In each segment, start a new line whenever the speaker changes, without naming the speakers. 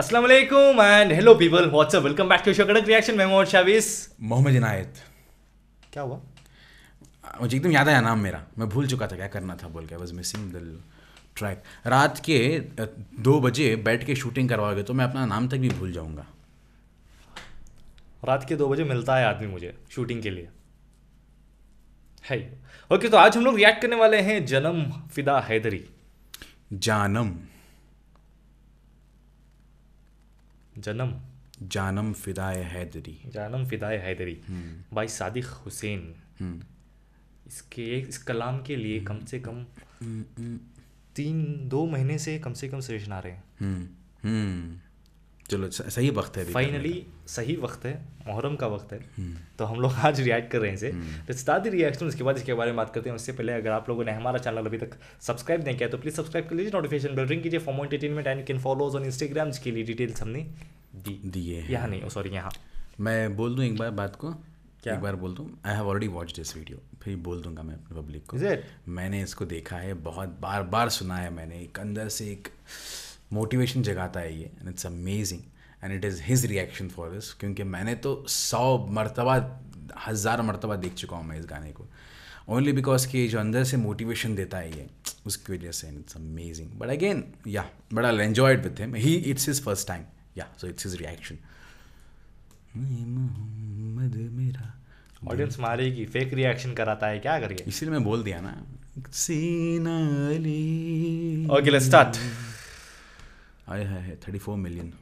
अस्सलाम वालेकुम and hello people what's up welcome back to show कड़क रिएक्शन मैं मोहम्मद शाविस मोहम्मद इनायत
क्या हुआ
मुझे एकदम याद आया नाम मेरा मैं भूल चुका था क्या करना था बोल के I was missing the track रात के दो बजे बैठ के शूटिंग करवाओगे तो मैं अपना नाम तक भी भूल जाऊंगा रात के दो बजे मिलता है आदमी मुझे
शूटिंग के लिए है ओके okay, तो आज हम लोग रिएक्ट करने वाले हैं जन्म फिदा हैदरी जानम जन्म जानम Fidaye Haideri Janam Fidaye Haideri by hmm. Sadiq Hussain hmm. इसके इस कलाम के लिए कम से कम हम्म, तीन दो महीने से कम से कम सजेशन आ रहे
हैं चलो सही वक्त है फाइनली
सही वक्त है मुहर्रम का वक्त है हम्म। तो हम लोग आज रिएक्ट कर रहे हैं इसे हम्म। तो स्टार्ट रिएक्शन उसके बाद इसके बारे में बात करते हैं उससे पहले अगर आप लोगों ने हमारा चैनल अभी तक सब्सक्राइब नहीं किया तो प्लीज़ सब्सक्राइब कर लीजिए नोटिफिकेशन बिल रिंग कीजिए for more entertainment and can follows on Instagram जिसके
लिए डिटेल्स हमने दी दिए यहाँ नहीं सॉरी oh, यहाँ मैं बोल दूँ एक बार बात को क्या एक बार बोल दूँ I have already watch this video फिर बोल दूंगा मैं अपने पब्लिक को मैंने इसको देखा है बहुत बार बार सुना है मैंने एक अंदर से एक मोटिवेशन जगाता है ये and it's amazing and it is his reaction for this क्योंकि मैंने तो सौ मरतबा हज़ार मरतबा देख चुका हूँ मैं इस गाने को ओनली बिकॉज कि जो अंदर से मोटिवेशन देता है ये उसकी वजह से it's amazing but again yeah but I enjoy with him he it's his first time yeah so it's his reaction Mohammad मेरा
ऑडियंस मारेगी फेक रिएक्शन कराता है क्या करके इसीलिए मैं बोल दिया ना
सीना ओके लेट्स स्टार्ट आए है थर्टी फोर मिलियन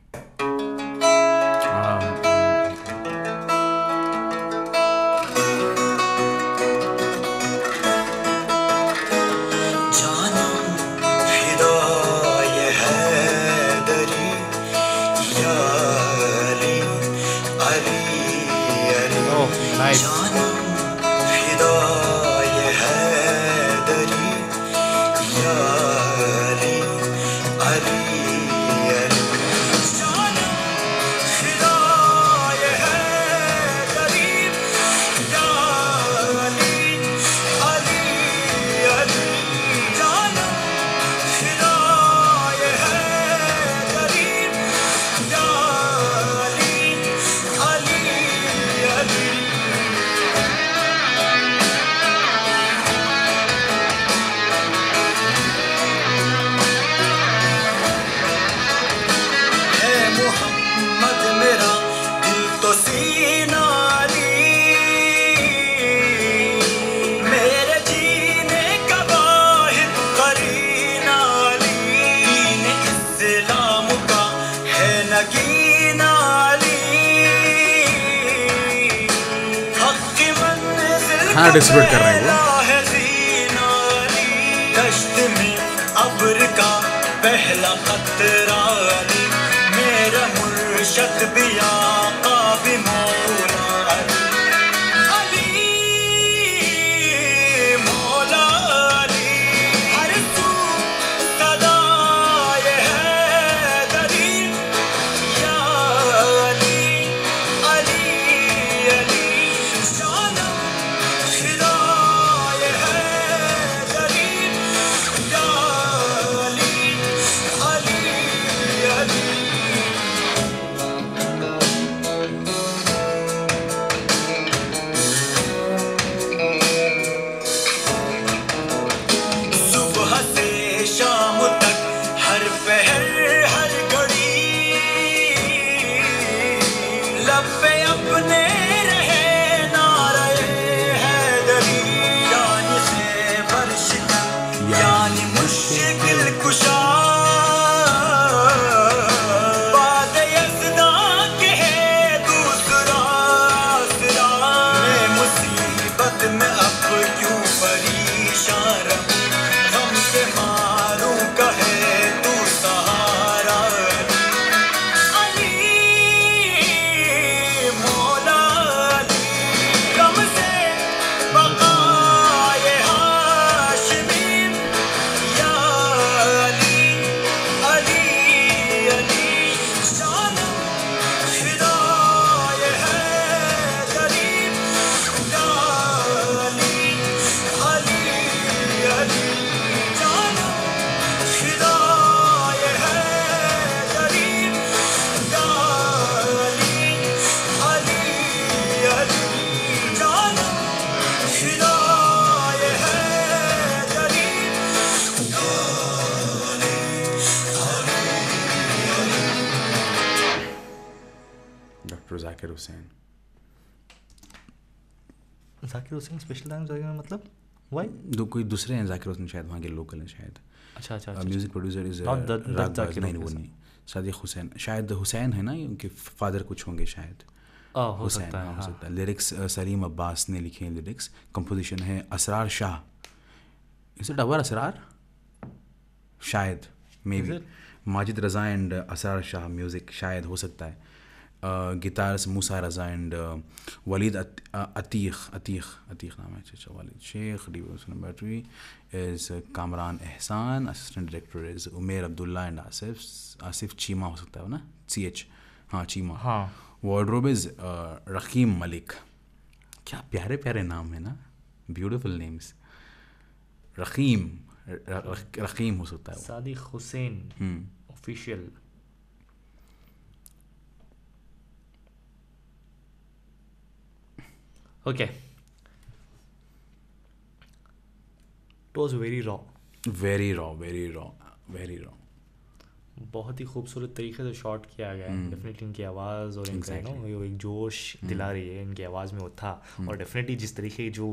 गाना डिस्ट्रीब्यूट कर रहे
हैं
वो पहला खतरा मेरा मुर्शद भी आ
हुसैन स्पेशल टाइम टाइम्स वगैरह मतलब
वाई दो कोई दूसरे हैं जाकिर हुसैन शायद वहाँ के लोकल हैं शायद अच्छा अच्छा म्यूजिक प्रोड्यूसर इज नहीं वो नहीं सदिक हुसैन शायद हुसैन है ना उनके फादर कुछ होंगे शायद हो सकता है लिरिक्स हाँ, हाँ। uh, सलीम अब्बास ने लिखे हैं लिरिक्स कंपोजिशन है Asrar Shah is it our Asrar शायद maybe Majid Raza and Asrar Shah music शायद हो सकता है uh, guitarist Raza and Walid uh, Walid At- uh, नाम है अच्छा Walid Sheikh devotion battery is Kamran Ehsan assistant director is Umair Abdullah and Asif Asif Cheema हो सकता है ना सी एच हाँ चीमा हाँ वार्ड्रोब इज़ रकीम मलिक क्या प्यारे प्यारे नाम है ना ब्यूटिफुल नेम्स रकीम रकीम हो सकता है
Sadiq Hussain official Okay. It was very raw.
Very raw, very raw,
very raw. बहुत ही खूबसूरत तरीके से शॉट किया गया है डेफिनेटली हम्म। इनकी आवाज़ और इनका यू नो एक जोश हम्म। दिला रही है इनकी आवाज़ में वो था हम्म। और डेफिनेटली जिस तरीके की जो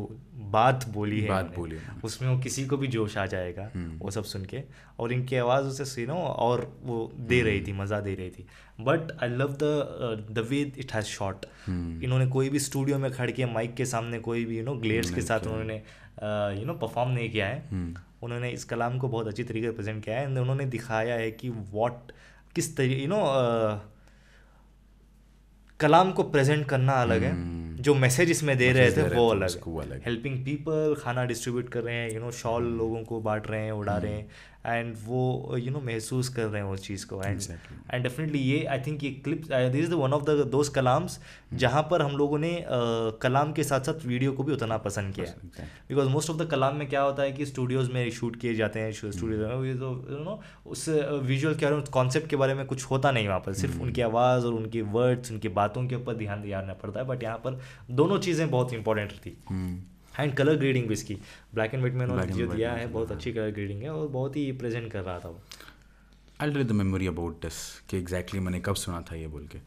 बात बोली है बात बोली उसमें वो किसी को भी जोश आ जाएगा वो सब सुन के और इनकी आवाज़ उसे सुनो और वो दे रही थी मज़ा दे रही थी but I love the the way it has shot इन्होंने कोई भी स्टूडियो में खड़ के माइक के सामने कोई भी यू नो ग्लेयर्स के साथ उन्होंने यू नो परफॉर्म नहीं किया है हम्म। उन्होंने इस कलाम को बहुत अच्छी तरीके से प्रेजेंट किया है एंड उन्होंने दिखाया है कि वॉट किस तरीके यू नो कलाम को प्रेजेंट करना अलग है हम्म। जो मैसेज इसमें दे रहे थे वो अलग हेल्पिंग पीपल खाना डिस्ट्रीब्यूट कर रहे हैं यू नो शॉल लोगों को बांट रहे हैं उड़ा रहे हैं हम्म। एंड वो यू uh, नो महसूस कर रहे हैं उस चीज़ को एंड एंड डेफिनेटली ये आई थिंक ये clip this is the one of the those कलाम्स जहाँ पर हम लोगों ने uh, कलाम के साथ साथ वीडियो को भी उतना पसंद किया बिकॉज मोस्ट ऑफ द कलाम में क्या होता है कि स्टूडियोज़ में शूट किए जाते हैं स्टूडियोज hmm. में यू नो तो, उस विजुअल uh, के कॉन्सेप्ट के बारे में कुछ होता नहीं वहाँ पर सिर्फ hmm. उनकी आवाज़ और उनके वर्ड्स उनकी बातों के ऊपर ध्यान दिया पड़ता है बट यहाँ पर दोनों चीज़ें बहुत इंपॉर्टेंट थी hmm. एंड कलर ग्रेडिंग भी इसकी ब्लैक एंड वाइट में उन्होंने जो दिया है बहुत अच्छी कलर ग्रेडिंग है और बहुत ही प्रेजेंट कर रहा था वो
I read the memory about this कि एग्जैक्टली मैंने कब सुना था ये बोल के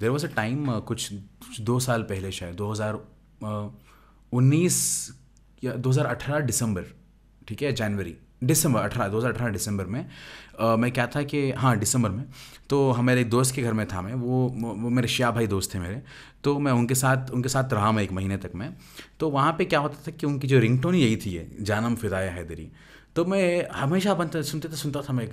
देर वॉज अ टाइम कुछ दो साल पहले शायद दो हज़ार uh, उन्नीस या दो हज़ार अठारह दिसंबर ठीक है जनवरी दिसंबर अठारह दो हज़ार अठारह दिसंबर में आ, मैं क्या था कि हाँ दिसंबर में तो हमारे एक दोस्त के घर में था मैं वो वो मेरे श्या भाई दोस्त थे मेरे तो मैं उनके साथ उनके साथ रहा मैं एक महीने तक मैं तो वहाँ पे क्या होता था कि उनकी जो रिंगटोन यही थी है जानम फिदाया हैदरी तो मैं हमेशा बनता सुनते थे तो सुनता था मैं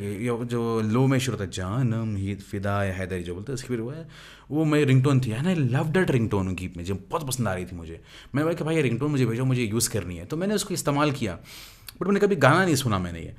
जो लो में शुरू था जानम ही फिदा या हैदरी जो बोलते उसकी फिर वो है वो मेरी रिंगटोन थी है ना लव डेट रिंगटोन उनकी मुझे बहुत पसंद आ रही थी मुझे मैंने बोला कि भाई ये रिंगटोन मुझे भेजो मुझे यूज़ करनी है तो मैंने उसको इस्तेमाल किया बट मैंने कभी गाना नहीं सुना मैंने ये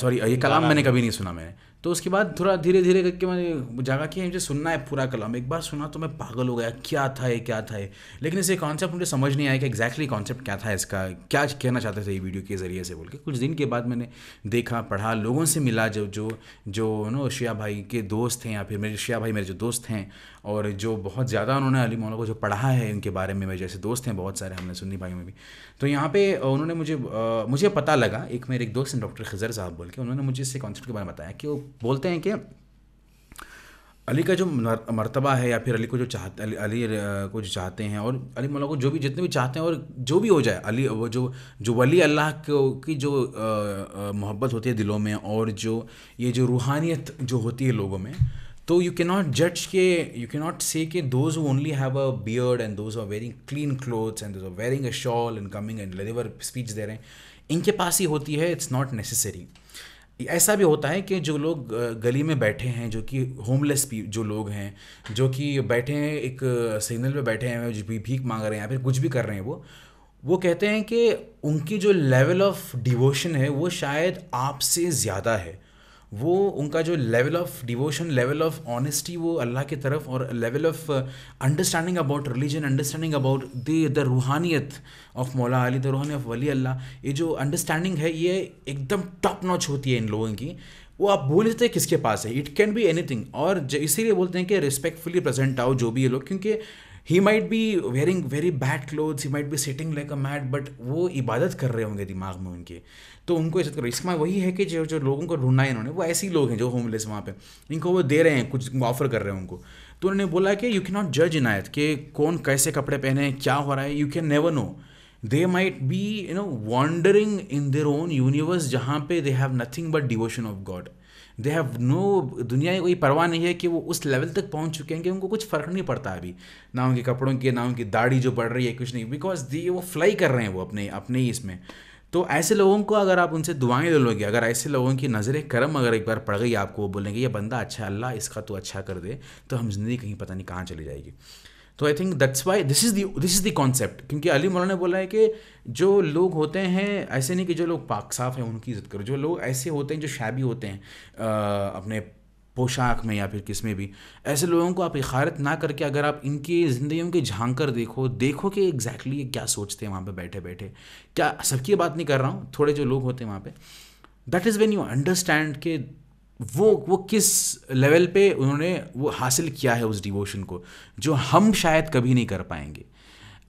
सॉरी ये कलाम मैंने कभी नहीं सुना मैंने तो उसके बाद थोड़ा धीरे धीरे करके मैंने जागा कि मुझे सुनना है पूरा कलाम एक बार सुना तो मैं पागल हो गया क्या था ये क्या था ये लेकिन इसे कॉन्सेप्ट मुझे समझ नहीं आया कि एग्जैक्टली कॉन्सेप्ट क्या था इसका क्या कहना चाहते थे ये वीडियो के ज़रिए से बोल के कुछ दिन के बाद मैंने देखा पढ़ा लोगों से मिला जो जो जो नो शिया भाई के दोस्त हैं या फिर मेरे शिया भाई मेरे जो दोस्त हैं और जो बहुत ज़्यादा उन्होंने अली मौला को जो पढ़ा है इनके बारे में मेरे जैसे दोस्त हैं बहुत सारे हमने सुन्नी भाइयों में भी तो यहाँ पे उन्होंने मुझे आ, मुझे पता लगा एक मेरे एक दोस्त हैं डॉक्टर खजर साहब बोल के उन्होंने मुझे इससे कॉन्सेप्ट के बारे में बताया कि वो बोलते हैं कि अली का जो मरतबा है या फिर अली को जो चाहते अली, अली को जो चाहते हैं और अली मौला को जो भी जितने भी चाहते हैं और जो भी हो जाए अली वो जो जो वली अल्लाह की जो मोहब्बत होती है दिलों में और जो ये जो रूहानियत जो होती है लोगों में तो यू कैन नॉट जज के यू कैन नॉट से के those who only have a beard and those are wearing clean clothes and those are wearing a shawl and coming and lever speech दे रहे हैं इनके पास ही होती है इट्स नॉट नेसेसरी ऐसा भी होता है कि जो लोग गली में बैठे हैं जो कि होमलेस जो लोग हैं जो कि बैठे हैं एक सिग्नल पे बैठे हैं जो भी भीख मांग रहे हैं या फिर कुछ भी कर रहे हैं वो वो कहते हैं कि उनकी जो लेवल ऑफ डिवोशन है वो शायद आपसे ज़्यादा है वो उनका जो level of devotion level of honesty वो अल्लाह की तरफ और level of understanding about religion understanding about the the रूहानियत ऑफ मौला अली द रूहानी ऑफ वली अल्लाह ये जो अंडरस्टैंडिंग है ये एकदम टॉप नॉच होती है इन लोगों की वो आप बोल देते हैं किसके पास है इट कैन बी एनीथिंग और इसीलिए बोलते हैं कि रिस्पेक्टफुली प्रेजेंट आओ जो भी ये लोग क्योंकि he might be wearing very bad clothes he might be sitting like a mat but वो इबादत कर रहे होंगे दिमाग में उनके तो उनको इज्जत करो इसमें वही है कि जो जो लोगों को ढूंढना है इन्होंने वो ऐसे ही लोग हैं जो होमलेस वहाँ पे इनको वो दे रहे हैं कुछ ऑफर कर रहे हैं उनको तो उन्होंने बोला कि यू कैन नॉट जज इनायत कि कौन कैसे कपड़े पहने हैं क्या हो रहा है you can never know they might be you know wondering in their own universe जहाँ पे they have nothing but devotion of God they have no दुनिया की कोई परवाह नहीं है कि वो उस लेवल तक पहुंच चुके हैं कि उनको कुछ फ़र्क नहीं पड़ता अभी ना उनके कपड़ों के ना उनकी दाढ़ी जो बढ़ रही है कुछ नहीं बिकॉज दी वो फ्लाई कर रहे हैं वो अपने अपने ही इसमें तो ऐसे लोगों को अगर आप उनसे दुआएं ले लोगे अगर ऐसे लोगों की नज़र करम अगर एक बार पड़ गई आपको वो बोलेंगे ये बंदा अच्छा अल्लाह इसका तो अच्छा कर दे तो हम ज़िंदगी कहीं पता नहीं कहाँ चली जाएगी तो I think that's why this is the this is the concept क्योंकि अली मोला ने बोला है कि जो लोग होते हैं ऐसे नहीं कि जो लोग पाक साफ़ हैं उनकी इज़्ज़त करो जो लोग ऐसे होते हैं जो शैबी होते हैं आ, अपने पोशाक में या फिर किस में भी ऐसे लोगों को आप इखारत ना करके अगर आप इनकी ज़िंदगी के झांक कर देखो देखो कि एग्जैक्टली ये क्या सोचते हैं वहाँ पे बैठे बैठे क्या सबकी बात नहीं कर रहा हूँ थोड़े जो लोग होते हैं वहाँ पे that is when you understand के वो वो किस लेवल पे उन्होंने वो हासिल किया है उस डिवोशन को जो हम शायद कभी नहीं कर पाएंगे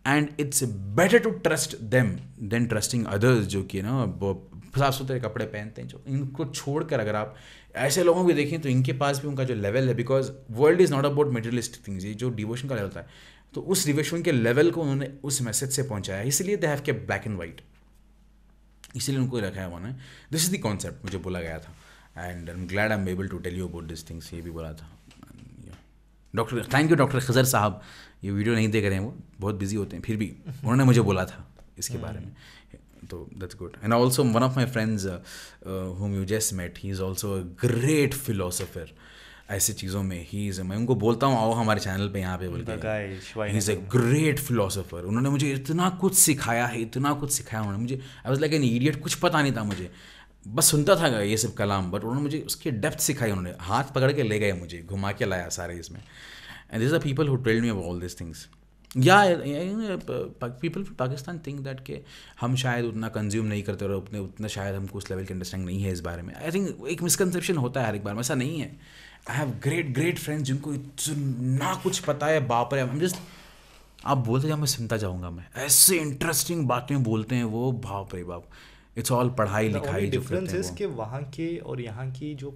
and it's better to trust them than trusting others जो कि ना साफ सुथरे कपड़े पहनते हैं जो इनको छोड़कर अगर आप ऐसे लोगों को देखें तो इनके पास भी उनका जो लेवल है because world is not about materialist things ये जो डिवोशन का लेवल होता है तो उस डिवोशन के लेवल को उन्होंने उस मैसेज से पहुंचाया इसलिए दे हैव के ब्लैक एंड वाइट इसीलिए उनको रखा है उन्होंने दिस इज़ द कॉन्सेप्ट मुझे बोला गया था and I am glad I am able to tell you about this things ये भी बोला था doctor thank you doctor Khajar साहब ये वीडियो नहीं देख रहे हैं वो बहुत बिजी होते हैं फिर भी उन्होंने मुझे बोला था इसके बारे में hmm. तो that's good and also one of my friends whom you just met he is also a great philosopher ऐसी चीज़ों में ही इज़ मैं उनको बोलता हूँ आओ हमारे चैनल पे यहाँ पे बोलते हैं he is a great philosopher उन्होंने मुझे इतना कुछ सिखाया है इतना कुछ सिखाया उन्होंने मुझे I was like an idiot कुछ पता नहीं था मुझे बस सुनता था ये सब कलाम बट उन्होंने मुझे उसकी डेप्थ सिखाई उन्होंने हाथ पकड़ के ले गए मुझे घुमा के लाया सारे इसमें and this are people who told me अब ऑल दिस थिंग्स या people from Pakistan think that के हम शायद उतना कंज्यूम नहीं करते और उतने उतना शायद हमको उस लेवल की अंडरस्टैंड नहीं है इस बारे में आई थिंक एक मिसकनसेप्शन होता है हर एक बार में ऐसा नहीं है I have great great friends जिनको ना कुछ पता है बाप रे हम जस्ट आप बोलते जाओ मैं सुनता जाऊँगा मैं ऐसे इंटरेस्टिंग बातें बोलते हैं वो बाप रे बाप इट्स ऑल पढ़ाई लिखाई डिफरेंस इज
वहाँ के और यहाँ की जो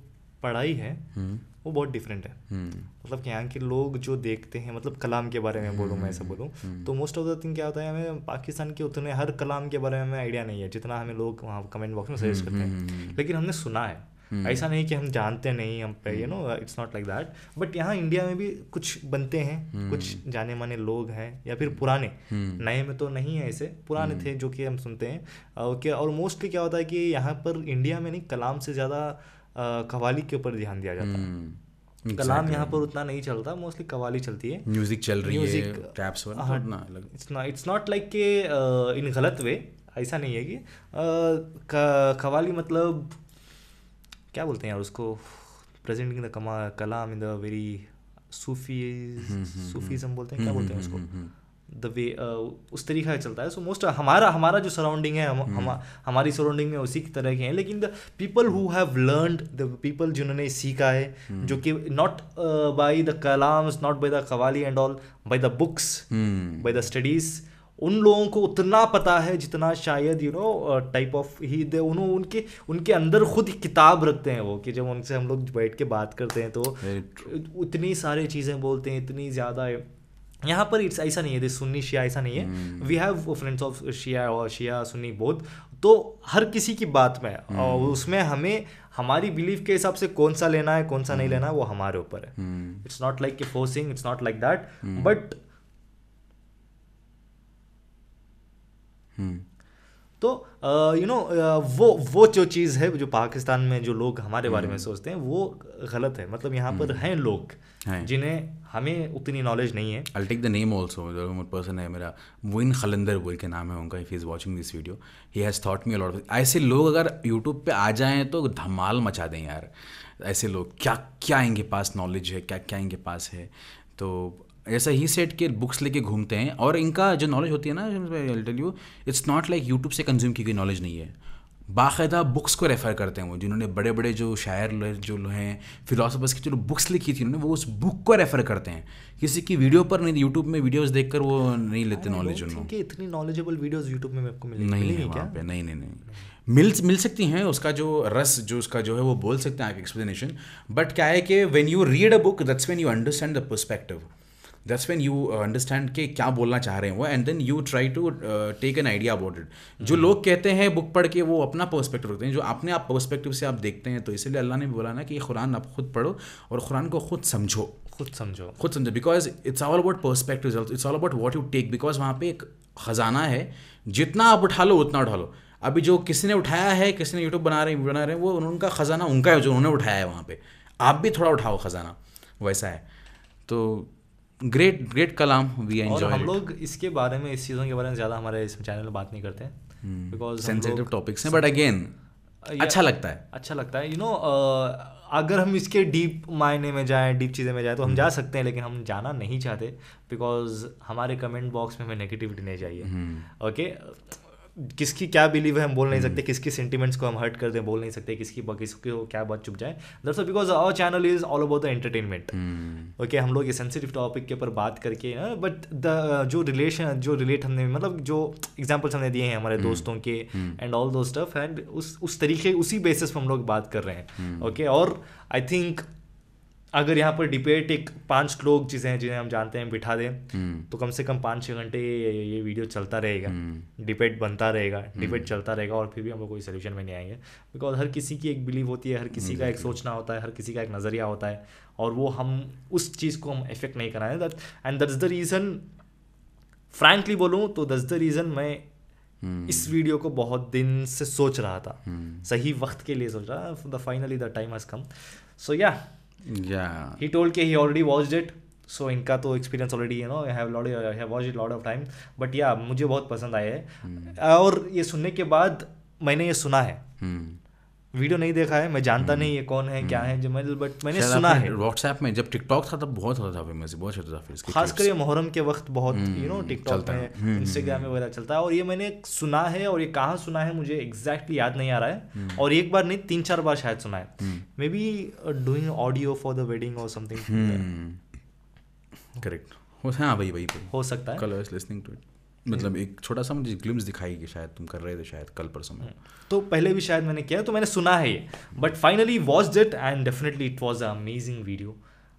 पढ़ाई है हम्म। वो बहुत डिफरेंट है हम्म। मतलब यहाँ के लोग जो देखते हैं मतलब कलाम के बारे में बोलूँ मैं ऐसा हम्म। बोलूँ तो मोस्ट ऑफ द थिंग क्या होता है हमें पाकिस्तान के उतने हर कलाम के बारे में हमें आइडिया नहीं है जितना हमें लोग वहाँ कमेंट बॉक्स में सजेस्ट करते हैं लेकिन हमने सुना है हम्म। ऐसा नहीं कि हम जानते नहीं हम पे you know it's not like that but यहाँ इंडिया में भी कुछ बनते हैं हम्म। कुछ जाने माने लोग हैं या फिर पुराने हम्म। नए में तो नहीं है ऐसे पुराने थे जो कि हम सुनते हैं ओके और मोस्टली क्या होता है कि यहाँ पर इंडिया में नहीं कलाम से ज़्यादा कवाली के ऊपर ध्यान दिया जाता है Exactly. कलाम यहाँ पर उतना नहीं चलता मोस्टली कवाली चलती है
म्यूजिक चल रही music, है it's
not it's not like के इन गलत वे ऐसा नहीं है कि uh, कवाली मतलब क्या बोलते हैं यार उसको प्रेजेंटिंग द कमा कलाम in the very Sufi hmm, hmm, Sufism hmm. बोलते हैं क्या बोलते हैं उसको द वे उस तरीका चलता है सो मोस्ट हमारा हमारा जो सराउंडिंग है हम, हम हमारी सराउंडिंग में उसी की तरह के हैं लेकिन the people who have learn the people जिन्होंने सीखा है जो कि not by the kalams not by the qawwali and all by the books by the studies उन लोगों को उतना पता है जितना शायद you know type of he they उन्होंने उनके उनके अंदर खुद किताब रखते हैं वो कि जब उनसे हम लोग बैठ के बात करते हैं तो इतनी सारी चीज़ें बोलते हैं इतनी ज़्यादा यहाँ पर इट्स ऐसा नहीं है दिस सुन्नी शिया ऐसा नहीं है we have friends of Shia और शिया सुन्नी बोध तो हर किसी की बात में hmm. और उसमें हमें हमारी बिलीफ के हिसाब से कौन सा लेना है कौन सा नहीं hmm. लेना है वो हमारे ऊपर है it's not like forcing it's not like that but hmm. तो यू नो वो वो जो चीज़ है जो पाकिस्तान में जो लोग हमारे बारे में हम्म। सोचते हैं वो गलत है मतलब यहाँ पर हम्म। हैं लोग
जिन्हें हमें उतनी नॉलेज नहीं है I take the name also जो पर्सन है मेरा मोइन खलंदर बोल के नाम है उनका if is watching this video he has thought me a lot ऐसे लोग अगर यूट्यूब पे आ जाएं तो धमाल मचा दें यार ऐसे लोग क्या क्या इनके पास नॉलेज है क्या क्या इनके पास है तो ऐसा ही सेट के बुक्स लेके घूमते हैं और इनका जो नॉलेज होती है ना tell you it's not like YouTube से कंज्यूम की गई नॉलेज नहीं है बाकायदा बुक्स को रेफ़र करते हैं वो जिन्होंने बड़े बड़े जो शायर जो हैं फिलोसफर्स की जो बुक्स लिखी थी उन्होंने वो उस बुक को रेफ़र करते हैं किसी की वीडियो पर नहीं यूट्यूब में वीडियोस देखकर वो नहीं लेते नॉलेज उन्होंने
इतनी नॉलेजेबल वीडियोस यूट्यूब में आपको मिलती नहीं नहीं क्या
पे नहीं नहीं नहीं मिल मिल सकती हैं उसका जो रस जो उसका जो है वो बोल सकते हैं एक्सप्लेनेशन बट क्या है कि when you read a book that's when you understand the perspective that's when you understand के क्या बोलना चाह रहे हैं वो and then you try to take an idea about it जो hmm. लोग कहते हैं बुक पढ़ के वो अपना पर्सपेक्टिव रखते हैं जो अपने आप पर्सपेक्टिव से आप देखते हैं तो इसलिए अल्लाह ने भी बोला ना कि कुरान आप खुद पढ़ो और कुरान को खुद समझो खुद समझो खुद समझो because it's all about perspective it's all about what you take because वहाँ पे एक खजाना है जितना आप उठा लो उतना उठा लो अभी जो किसी ने उठाया है किसी ने यूट्यूब बना रहे बना रहे हैं वो उनका खजाना उनका है जो उन्होंने उठाया है वहाँ पे आप भी थोड़ा उठाओ खजाना वैसा है तो ग्रेट ग्रेट कलाम वी एंजॉय हम
लोग इसके बारे में इस चीज़ों के बारे में ज़्यादा हमारे इस चैनल में बात नहीं करते बिकॉज सेंसिटिव टॉपिक्स हैं बट hmm. अगेन uh, अच्छा लगता है अच्छा लगता है यू नो uh, अगर हम इसके डीप मायने में जाएं डीप चीज़ें में जाएं तो हम hmm. जा सकते हैं लेकिन हम जाना नहीं चाहते बिकॉज हमारे कमेंट बॉक्स में हमें नेगेटिविटी नहीं चाहिए ओके hmm. किसकी क्या बिलीव है हम बोल नहीं हम्म। सकते किसकी सेंटीमेंट्स को हम हर्ट कर दें बोल नहीं सकते किसकी किसकी क्या बात चुप जाए that's because our channel is all about the entertainment okay हम लोग ये सेंसिटिव टॉपिक के ऊपर बात करके बट हाँ, द जो रिलेशन जो रिलेट हमने मतलब जो एग्जाम्पल्स हमने दिए हैं हमारे hmm. दोस्तों के एंड ऑल दो स्टफ एंड उस उस तरीके उसी बेसिस पर हम लोग बात कर रहे हैं ओके हम्म। hmm. okay? और आई थिंक अगर यहाँ पर डिबेट एक पांच लोग चीज़ें जिन्हें हम जानते हैं बिठा दें हम्म। तो कम से कम पाँच छः घंटे ये वीडियो चलता रहेगा डिबेट हम्म। बनता रहेगा डिबेट हम्म। चलता रहेगा और फिर भी हम लोग कोई सोल्यूशन में नहीं आएंगे बिकॉज हर किसी की एक बिलीव होती है हर किसी का एक सोचना होता है हर किसी का एक नज़रिया होता है और वो हम उस चीज़ को हम इफेक्ट नहीं कराए that and that the reason frankly बोलूँ तो दैट्स द रीज़न मैं इस वीडियो को बहुत दिन से सोच रहा था सही वक्त के लिए सोच रहा था finally the time has come so yeah
he
told के he already watch it so इनका तो experience already you know I have lot I have watch it lot of time but yeah मुझे बहुत पसंद आया है hmm. और ये सुनने के बाद मैंने ये सुना है hmm. वीडियो नहीं देखा है मैं जानता हम्म। नहीं है कौन है क्या हम्म। है जो मैं बट मैंने सुना है
व्हाट्सएप में जब टिकटॉक था तब बहुत होता था फेमस बहुत होता था फिर खासकर ये
मुहर्रम के वक्त बहुत यू नो टिकटॉक में इंस्टाग्राम हम्म, में वगैरह चलता है और ये मैंने सुना है और ये कहाँ सुना है मुझे एग्जैक्टली याद नहीं आ रहा है और एक बार नहीं तीन चार बार शायद सुना है maybe doing audio for the wedding और
समथिंग करेक्ट हो हाँ भाई भाई तो। हो सकता है कलर्स लिसनिंग टू इट मतलब एक छोटा सा मुझे ग्लिम्स दिखाई कि शायद तुम कर रहे थे शायद कल पर समय
तो पहले भी शायद मैंने किया तो मैंने सुना है ये but finally was it and definitely it was a amazing video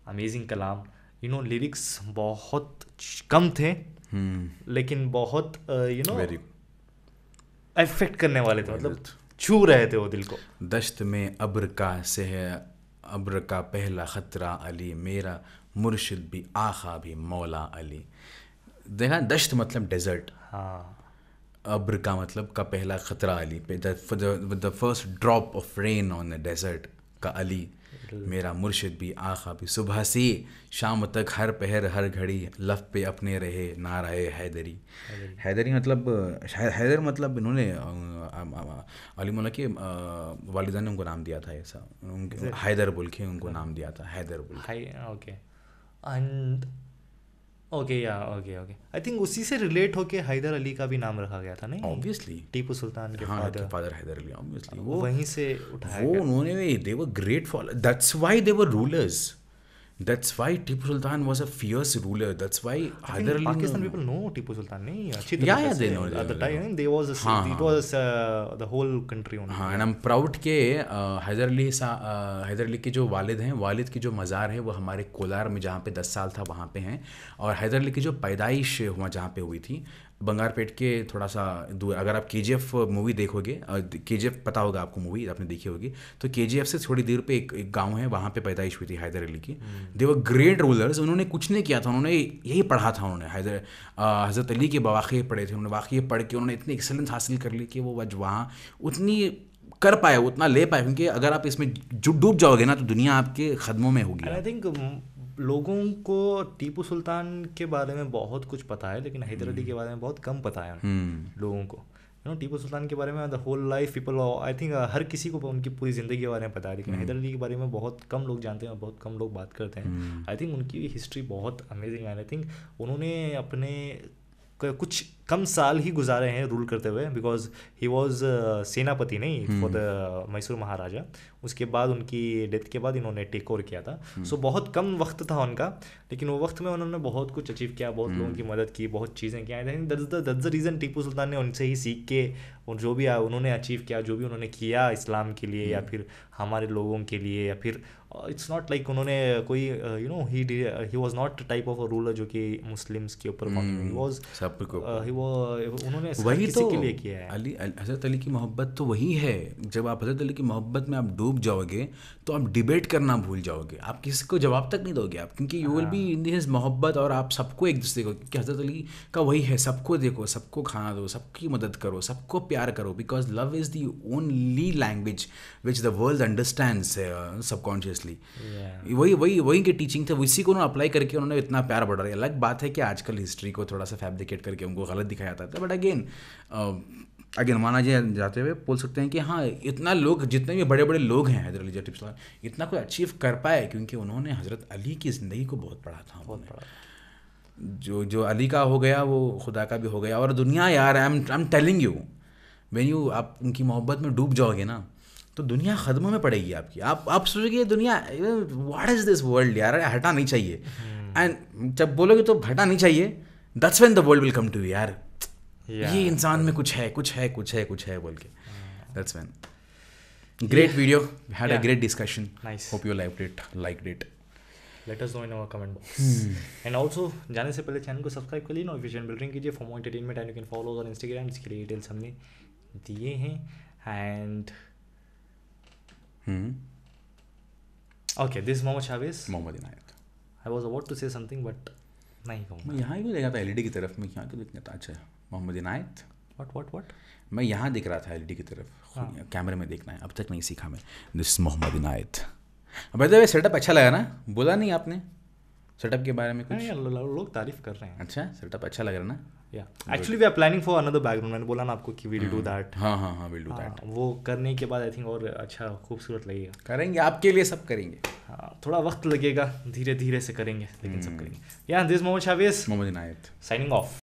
amazing कलाम यू नो लिरिक्स बहुत कम थे हम्म। लेकिन बहुत यू
नो एफेक्ट करने वाले थे मतलब छू रहे थे वो दिल को दश्त में अब्र का सह अब्र का पहला ख़तरा अली मेरा मुर्शिद भी आखा भी मौला अली देखा दश्त मतलब डेजर्ट हाँ अब्र का मतलब का पहला खतरा Ali the first drop of rain on the desert का अली मेरा मुर्शिद भी आखा भी सुबह से शाम तक हर पहर हर घड़ी लफ पे अपने रहे ना रहे हैदरी हैदरी मतलब हैदर मतलब इन्होंने अली मोला के वालदा ने उनको नाम दिया था ऐसा उनके हैदर बोल के उनको नाम दिया था हैदर
बोल okay and okay yeah okay okay I think उसी से रिलेट होके हैदर अली का भी नाम रखा गया था नहीं ऑब्वियसली टीपू सुल्तान के फादर हाँ,
फादर तो हैदर अली ऑब्वियसली वो वहीं
से उठाया
वो उन्होंने they were great follow that's why they were rulers That's why Tipu Sultan was a fierce ruler. That's why I other think Pakistan
people know Tipu Sultan. नहीं अच्छी yeah, yeah, they know. At the time,
they was a, haan, it was uh, the whole country only. हाँ, and I'm proud के हैदर अली सा हैदर अली के जो वालिद हैं वालिद की जो मज़ार है वो हमारे कोलार में जहाँ पे दस साल था वहाँ पे हैं और हैदर अली की जो पैदाइश हुआ जहाँ पे हुई थी बंगारपेट के थोड़ा सा दूर अगर आप के जी एफ मूवी देखोगे के जी एफ पता होगा आपको मूवी आपने देखी होगी तो के जी एफ़ से थोड़ी दूर पे एक, एक गाँव है वहाँ पे पैदाइश हुई थी हैदर अली की देवर ग्रेट रूलर्स उन्होंने कुछ नहीं किया था उन्होंने यही पढ़ा था उन्होंने हैदर हज़रत अली के वाक़े पढ़े थे उन्होंने वाक़े पढ़ के उन्होंने इतनी एक्सेलेंस हासिल कर ली कि वो वज वहाँ उतनी कर पाए उतना ले पाए क्योंकि अगर आप इसमें डूब जाओगे ना तो दुनिया आपके ख़दमों में होगी
आई थिंक लोगों को टीपू सुल्तान के बारे में बहुत कुछ पता है लेकिन हैदर अली हम्म। के बारे में बहुत कम पता है हम्म। लोगों को यू नो टीपू सुल्तान के बारे में the whole life people I think हर किसी को उनकी पूरी ज़िंदगी के बारे में पता है लेकिन हैदर हम्म। अली के बारे में बहुत कम लोग जानते हैं और बहुत कम लोग बात करते हैं आई थिंक उनकी हिस्ट्री बहुत अमेजिंग है आई थिंक उन्होंने अपने कुछ कम साल ही गुजारे हैं रूल करते हुए बिकॉज ही वॉज सेनापति नहीं फॉर द मैसूर महाराजा उसके बाद उनकी डेथ के बाद इन्होंने टेक ओवर किया था सो हम्म। hmm. so, बहुत कम वक्त था उनका लेकिन वो वक्त में उन्होंने बहुत कुछ अचीव किया बहुत hmm. लोगों की हम्म। मदद की बहुत चीज़ें की I think that the reason Tipu Sultan ने उनसे ही सीख के और जो भी उन्होंने अचीव किया जो भी उन्होंने किया इस्लाम के लिए hmm. या हम्म। फिर हमारे लोगों के लिए या फिर इट्स नॉट लाइक उन्होंने कोई you know he was not type of a ruler जो कि मुस्लिम्स के ऊपर ही वो उन्होंने वही तो के लिए
किया है अली हजरत अली की मोहब्बत तो वही है जब आप हजरत अली की मोहब्बत में आप डूब जाओगे तो आप डिबेट करना भूल जाओगे आप किसी को जवाब तक नहीं दोगे आप क्योंकि you will be in this मोहब्बत और आप सबको एक दूसरे को क्योंकि हजरत अली का वही है सबको देखो सबको खाना दो सबकी मदद करो सबको प्यार करो because love is the only language which the world understand subconsciously वही वही वही की टीचिंग थे उसी को उन्होंने अप्लाई करके उन्होंने इतना प्यार बढ़ा रहा है अलग बात है कि आजकल हिस्ट्री को थोड़ा सा फैब्रिकेट करके उनको गलत गलत दिखाया जाता था बट अगेन अगेन माना जाए जाते हुए बोल सकते हैं कि हाँ इतना लोग जितने भी बड़े बड़े लोग हैं हैदर अली जटिप इतना कोई अचीव कर पाए क्योंकि उन्होंने हज़रत अली की ज़िंदगी को बहुत पढ़ा था बहुत जो जो अली का हो गया वो खुदा का भी हो गया और दुनिया यार I am I am telling you when you आप उनकी मोहब्बत में डूब जाओगे ना तो दुनिया खदमों में पड़ेगी आपकी आप आप सोचोगे दुनिया वाट इज़ दिस वर्ल्ड यार हटा नहीं चाहिए एंड हम्म। जब बोलोगे तो हटा नहीं चाहिए that's when the world will come to यार ये इंसान में कुछ है कुछ है कुछ है कुछ है बोल के that's when great video had a great discussion great discussion nice hope you liked it
let us know in our comment box and also जाने से पहले चैनल को सब्सक्राइब कर लिए नोटिफिकेशन बिल रिंग कीजिए for more entertainment and you can follow on Instagram जिसके लिए details हमने दिए हैं and okay this Mohammad Shavez Mohammad Inayat I was about to say something but नहीं कहूँगा मैं यहाँ ही
देखा था डी e की तरफ में यहाँ क्यों इतना था अच्छा Mohammad Inayat what what what मैं यहाँ देख रहा था डी e की तरफ हाँ। कैमरे में देखना है अब तक नहीं सीखा मैं दिस मोहम्मद इनायत भाई तो सेटअप अच्छा लगा ना बोला नहीं आपने सेटअप के बारे में कुछ लोग तारीफ कर रहे हैं अच्छा सेटअप अच्छा लग रहा है ना actually we are planning for
another background मैंने बोला ना आपको कि विल डू दैट हाँ हाँ हाँ विल डू दैट वो करने के बाद आई थिंक और अच्छा खूबसूरत लगेगा करेंगे आपके लिए सब करेंगे हाँ थोड़ा वक्त लगेगा धीरे धीरे से करेंगे लेकिन सब hmm. करेंगे yeah this Mohammad Shavez Mohammad Inayat signing of